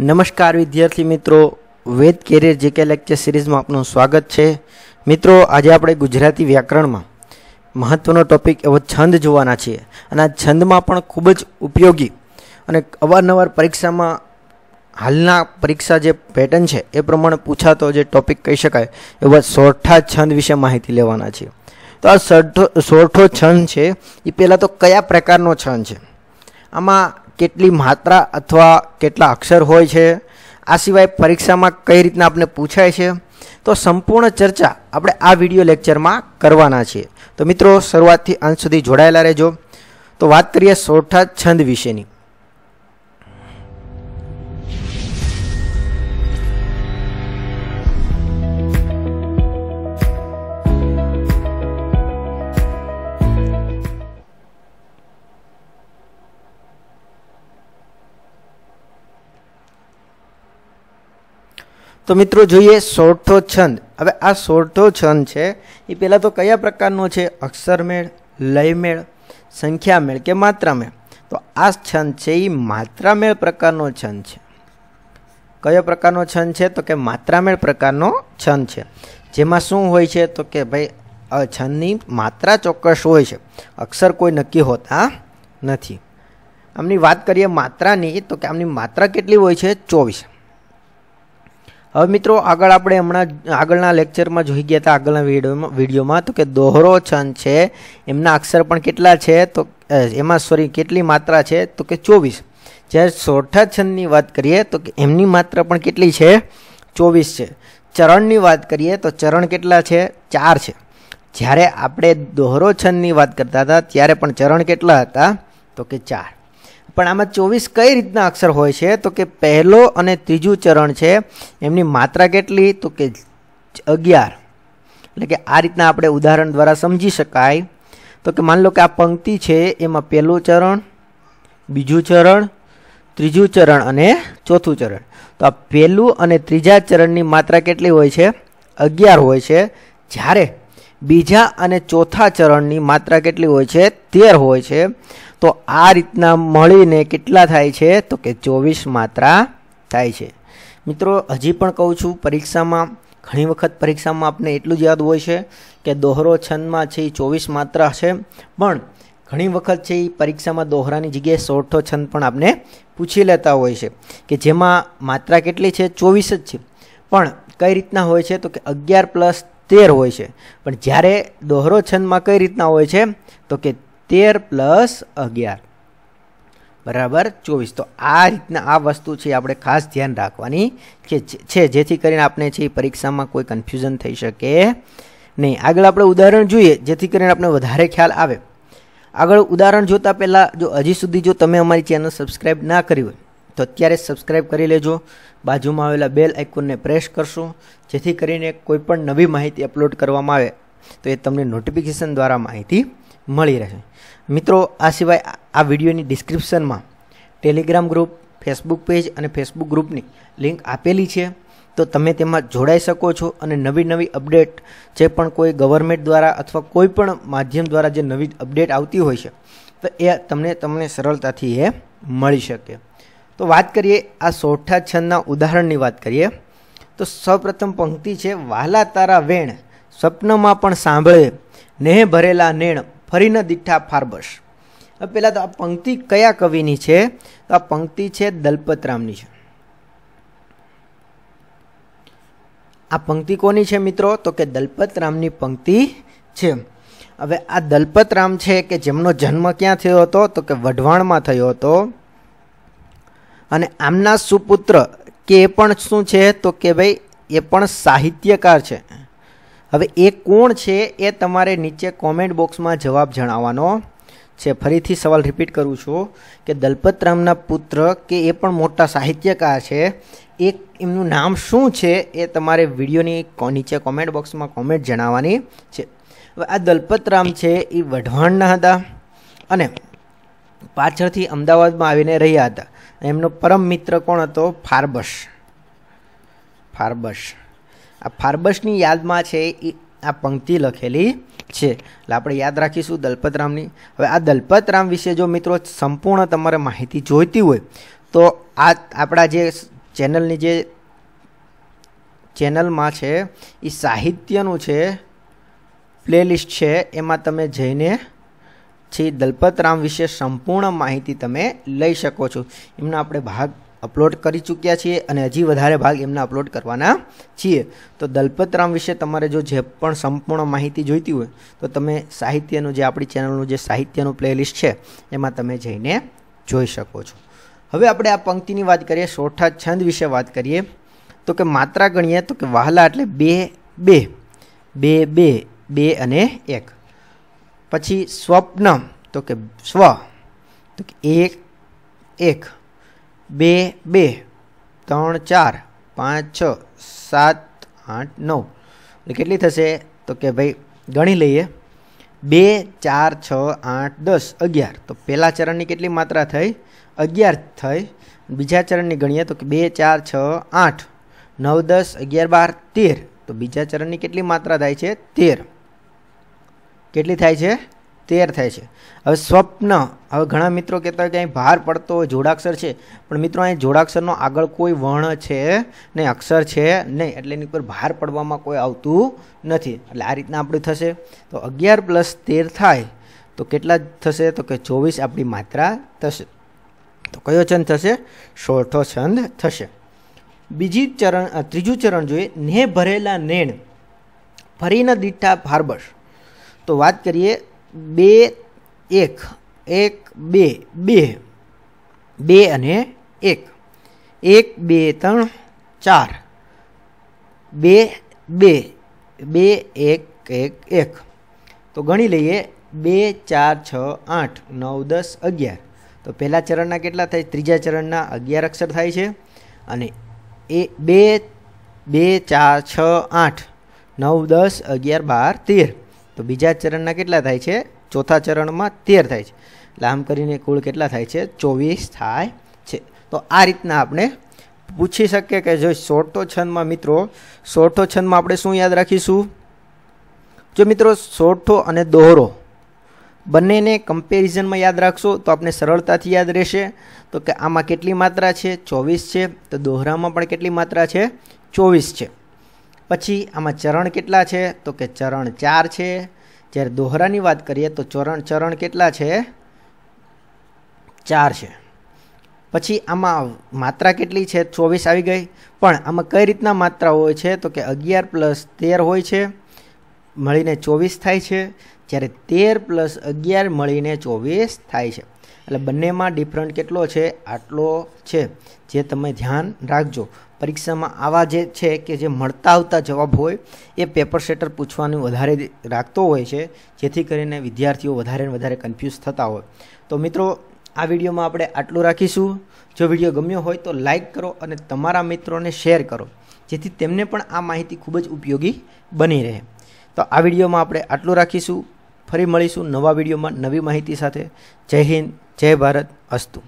નમસ્કાર વિદ્યાર્થી મિત્રો વેદ કેરિયર જીકે લેક્ચર સિરીઝમાં આપનું સ્વાગત છે મિત્રો આજે આપણે ગુજરાતી વ્યાકરણમાં મહત્ત્વનો ટોપિક એવો છંદ જોવાના છીએ અને આ છંદમાં પણ ખૂબ જ ઉપયોગી અને અવારનવાર પરીક્ષામાં હાલના પરીક્ષા જે પેટર્ન છે એ પ્રમાણે પૂછાતો જે ટોપિક કહી શકાય એવા સોરઠા છંદ વિશે માહિતી લેવાના છે તો આ સોઠો સોરઠો છંદ છે એ પહેલાં તો કયા પ્રકારનો છંદ છે આમાં કેટલી માત્રા અથવા કેટલા અક્ષર હોય છે આ સિવાય પરીક્ષામાં કઈ રીતના આપણે પૂછાય છે તો સંપૂર્ણ ચર્ચા આપણે આ વિડિયો લેક્ચરમાં કરવાના છે તો મિત્રો શરૂઆત થી અંત સુધી જોડાયેલા રહેજો તો વાત કરીએ સોરઠા છંદ વિશેની तो मित्रों જોઈએ 16 ચોંદ હવે આ 16 ચોંદ છે ઈ પેલા તો કયા પ્રકારનો છે અક્ષર મેળ લય મેળ સંખ્યા મેળ કે માત્રા મે તો આ છંદ છે ઈ માત્રા મેળ પ્રકારનો છંદ છે કયા પ્રકારનો છંદ છે તો કે માત્રા મેળ પ્રકારનો છંદ છે જેમાં શું હોય છે તો કે ભાઈ આ છંદની માત્રા ચોક્કસ હોય છે અક્ષર કોઈ નક્કી હોતા નથી આમની વાત કરીએ માત્રાની તો કે આમની માત્રા કેટલી હોય છે 24 અબ મિત્રો આગળ આપણે હમણા આગળના લેક્ચર માં જોઈ ગયા હતા આગળના વિડિયો માં વિડિયો માં તો કે દોહરો છંદ છે એમના અક્ષર પણ કેટલા છે તો એમાં સોરી કેટલી માત્રા છે તો કે 24 જય સોઠા છંદની વાત કરીએ તો કે એમની માત્રા પણ કેટલી છે 24 છે ચરણની વાત કરીએ તો ચરણ કેટલા છે 4 છે જ્યારે આપણે દોહરો છંદની વાત કરતા હતા ત્યારે પણ ચરણ કેટલા હતા તો કે 4 પણ આમાં ચોવીસ કઈ રીતના અક્ષર હોય છે તો કે પહેલો અને ત્રીજું ચરણ છે એમની માત્રા કેટલી તો કે અગિયાર એટલે કે આ રીતના આપણે ઉદાહરણ દ્વારા સમજી શકાય તો કે માની લો કે આ પંક્તિ છે એમાં પહેલું ચરણ બીજું ચરણ ત્રીજું ચરણ અને ચોથું ચરણ તો આ પહેલું અને ત્રીજા ચરણની માત્રા કેટલી હોય છે અગિયાર હોય છે જ્યારે બીજા અને ચોથા ચરણની માત્રા કેટલી હોય છે તેર હોય છે તો આ રીતના મળીને કેટલા થાય છે તો કે 24 માત્રા થાય છે મિત્રો અજી પણ કહું છું પરીક્ષામાં ઘણી વખત પરીક્ષામાં આપને એટલું યાદ હોય છે કે દોહરો છંદમાં છે એ 24 માત્રા છે પણ ઘણી વખત છે એ પરીક્ષામાં દોહરાની જગ્યાએ શો ルトો છંદ પણ આપને પૂછી લેતા હોય છે કે જેમાં માત્રા કેટલી છે 24 જ છે પણ કઈ રીતના હોય છે તો કે 11 + 13 હોય છે પણ જ્યારે દોહરો છંદમાં કઈ રીતના હોય છે તો કે 13 + 11 बराबर 24 तो આ રીતના આ વસ્તુ છે આપણે ખાસ ધ્યાન રાખવાની કે છે જેથી કરીને આપને છે પરીક્ષામાં કોઈ કન્ફ્યુઝન થઈ શકે નહીં આગળ આપણે ઉદાહરણ જોઈએ જેથી કરીને આપને વધારે ખ્યાલ આવે આગળ ઉદાહરણ જોતા પહેલા જો હજી સુધી જો તમે અમારી ચેનલ સબ્સ્ક્રાઇબ ના કરી હોય તો અત્યારે સબ્સ્ક્રાઇબ કરી લેજો बाजूમાં આવેલા બેલ આઇકન ને પ્રેસ કરજો જેથી કરીને કોઈ પણ નવી માહિતી અપલોડ કરવામાં આવે તો એ તમને નોટિફિકેશન દ્વારા માહિતી મળી રહેશે મિત્રો આશય આ વિડિયો ની ડિસ્ક્રિપ્શન માં ટેલિગ્રામ ગ્રુપ ફેસબુક પેજ અને ફેસબુક ગ્રુપ ની લિંક આપેલી છે તો તમે તેમાં જોડાઈ શકો છો અને નવી નવી અપડેટ જે પણ કોઈ ગવર્નમેન્ટ દ્વારા અથવા કોઈ પણ માધ્યમ દ્વારા જે નવી અપડેટ આવતી હોય છે તો એ તમને તમને સરળતાથી એ મળી શકે તો વાત કરીએ આ સોઠા છન ના ઉદાહરણ ની વાત કરીએ તો સૌપ્રથમ પંક્તિ છે વાલા તારા વેણ સ્વપ્ન માં પણ સાંભળે નેહ ભરેલા નેણ ફરી ન દીઠા ફારબશ હવે પહેલાં તો આ પંક્તિ કયા કવિની છે તો આ પંક્તિ છે દલપતરામની છે આ પંક્તિ કોની છે મિત્રો તો કે દલપતરામની પંક્તિ છે હવે આ દલપતરામ છે કે જેમનો જન્મ ક્યાં થયો હતો તો કે વઢવાણમાં થયો હતો અને આમના સુપુત્ર કે એ પણ શું છે તો કે ભાઈ એ પણ સાહિત્યકાર છે હવે એ કોણ છે એ તમારે નીચે કોમેન્ટ બોક્સમાં જવાબ જણાવવાનો છે ફરીથી સવાલ રિપીટ કરું છું કે દલપતરામના પુત્ર કે એ પણ મોટા સાહિત્યકાર છે એ એમનું નામ શું છે એ તમારે વિડીયોની નીચે કોમેન્ટ બોક્સમાં કોમેન્ટ જણાવવાની છે હવે આ દલપતરામ છે એ વઢવાણના હતા અને પાછળથી અમદાવાદમાં આવીને રહ્યા હતા એમનો પરમ મિત્ર કોણ હતો ફાર્બશ ફાર્બશ ફારબસ ની યાદ માં છે આ પંક્તિ લખેલી છે એટલે આપણે યાદ રાખીશું દલપતરામ ની હવે આ દલપતરામ વિશે જો મિત્રો સંપૂર્ણ તમારે માહિતી જોઈતી હોય તો આ આપડા જે ચેનલ ની જે ચેનલ માં છે ઈ સાહિત્ય નું છે પ્લે લિસ્ટ છે એમાં તમે જઈને છે દલપતરામ વિશે સંપૂર્ણ માહિતી તમે લઈ શકો છો એમાં આપણે ભાગ अपलोड કરી ચૂક્યા છે અને હજી વધારે ભાગ એમનું અપલોડ કરવાનું છે તો દલપતરામ વિશે તમારે જો જે પણ સંપૂર્ણ માહિતી જોઈતી હોય તો તમે સાહિત્યનો જે આપણી ચેનલનો જે સાહિત્યનો પ્લેલિસ્ટ છે એમાં તમે જઈને જોઈ શકો છો હવે આપણે આ પંક્તિની વાત કરીએ સોઠા છંદ વિશે વાત કરીએ તો કે માત્રા ગણીએ તો કે વહલા એટલે 2 2 2 2 અને 1 પછી સ્વપ્ન તો કે સ્વ તો કે 1 1 2 2 3 4 5 6 7 8 9 કેટલી થસે તો કે ભાઈ ગણી લઈએ 2 4 6 8 10 11 તો પેલા ચરણની કેટલી માત્રા થઈ 11 થઈ બીજા ચરણની ગણિયા તો કે 2 4 6 8 9 10 11 12 13 તો બીજા ચરણની કેટલી માત્રા થાય છે 13 કેટલી થાય છે 13 થાય છે હવે સ્વપ્ન હવે ઘણા મિત્રો કહેતા કે આ ભાર પડતો જોડાક્ષર છે પણ મિત્રો આ જોડાક્ષરનો આગળ કોઈ વહણ છે ને અક્ષર છે નહીં એટલે એની ઉપર ભાર પડવામાં કોઈ આવતું નથી એટલે આ રીતના આપણો થશે તો 11 + 13 થાય તો કેટલા થશે તો કે 24 આપણી મા ตรา થશે તો કયો છંદ થશે સોરઠો છંદ થશે બીજી ત્રીજું ચરણ જોઈએ ને ભરેલા નેણ ફરીને દીઠા ભારબશ તો વાત કરીએ 2 1 1 2 2 2 અને 1 1 2 3 4 2 2 2 1 1 1 તો ગણી લઈએ 2 4 6 8 9 10 11 તો પેલા ચરણના કેટલા થાય ત્રીજા ચરણના 11 અક્ષર થાય છે અને એ 2 2 4 6 8 9 10 11 12 13 બીજા ચરણના કેટલા થાય છે ચોથા ચરણમાં 13 થાય છે લામ કરીને કુલ કેટલા થાય છે 24 થાય છે તો આ રીતના આપણે પૂછી શકે કે જો સોર્ટો છંદમાં મિત્રો સોર્ટો છંદમાં આપણે શું યાદ રાખીશું જો મિત્રો સોર્ટો અને દોહોરો બંનેને કમ્પેરીઝનમાં યાદ રાખશો તો આપને સરળતાથી યાદ રહેશે તો કે આમાં કેટલી માત્રા છે 24 છે તો દોહરામાં પણ કેટલી માત્રા છે 24 છે પછી આમાં ચરણ કેટલા છે તો કે ચરણ ચાર છે જ્યારે દોહરાની વાત કરીએ તો ચરણ ચરણ કેટલા છે ચાર છે પછી આમાં માત્રા કેટલી છે ચોવીસ આવી ગઈ પણ આમાં કઈ રીતના માત્રા હોય છે તો કે અગિયાર પ્લસ તેર હોય છે મળીને ચોવીસ થાય છે જ્યારે તેર પ્લસ અગિયાર મળીને ચોવીસ થાય છે એટલે બંનેમાં ડિફરન્ટ કેટલો છે આટલો છે જે તમે ધ્યાન રાખજો પરીક્ષામાં આવા જે છે કે જે મળતા આવતા જવાબ હોય એ પેપર સેટર પૂછવાનું વધારે રાખતો હોય છે જેથી કરીને વિદ્યાર્થીઓ વધારે ને વધારે કન્ફ્યુઝ થતા હોય તો મિત્રો આ વિડીયોમાં આપણે આટલું રાખીશું જો વિડીયો ગમ્યો હોય તો લાઇક કરો અને તમારા મિત્રોને શેર કરો જેથી તેમને પણ આ માહિતી ખૂબ જ ઉપયોગી બની રહે તો આ વિડીયોમાં આપણે આટલું રાખીશું ફરી મળીશું નવા વિડીયોમાં નવી માહિતી સાથે જય હિન્દ જય ભારત અસ્તુ